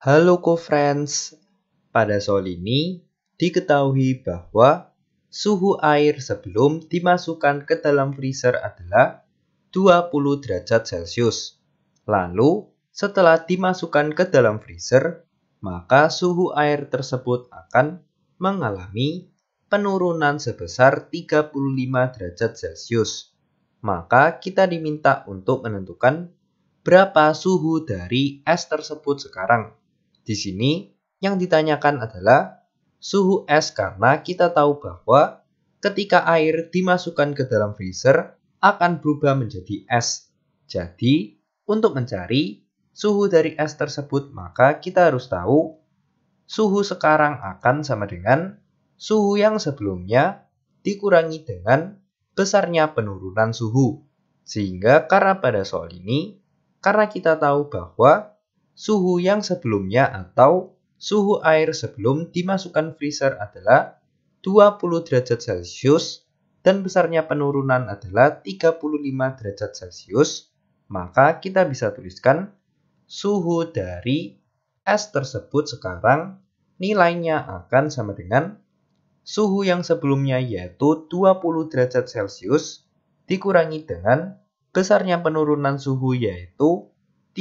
Halo co-friends, pada soal ini diketahui bahwa suhu air sebelum dimasukkan ke dalam freezer adalah 20 derajat Celcius. Lalu, setelah dimasukkan ke dalam freezer, maka suhu air tersebut akan mengalami penurunan sebesar 35 derajat Celcius. Maka kita diminta untuk menentukan berapa suhu dari es tersebut sekarang di sini yang ditanyakan adalah suhu es karena kita tahu bahwa ketika air dimasukkan ke dalam freezer akan berubah menjadi es. Jadi, untuk mencari suhu dari es tersebut, maka kita harus tahu suhu sekarang akan sama dengan suhu yang sebelumnya dikurangi dengan besarnya penurunan suhu. Sehingga karena pada soal ini, karena kita tahu bahwa suhu yang sebelumnya atau suhu air sebelum dimasukkan freezer adalah 20 derajat Celcius dan besarnya penurunan adalah 35 derajat Celcius, maka kita bisa tuliskan suhu dari es tersebut sekarang nilainya akan sama dengan suhu yang sebelumnya yaitu 20 derajat Celcius dikurangi dengan besarnya penurunan suhu yaitu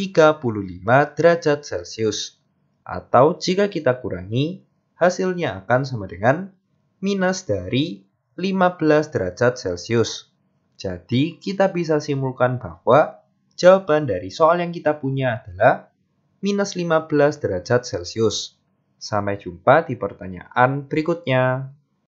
35 derajat Celcius. Atau jika kita kurangi, hasilnya akan sama dengan minus dari 15 derajat Celcius. Jadi kita bisa simpulkan bahwa jawaban dari soal yang kita punya adalah minus 15 derajat Celcius. Sampai jumpa di pertanyaan berikutnya.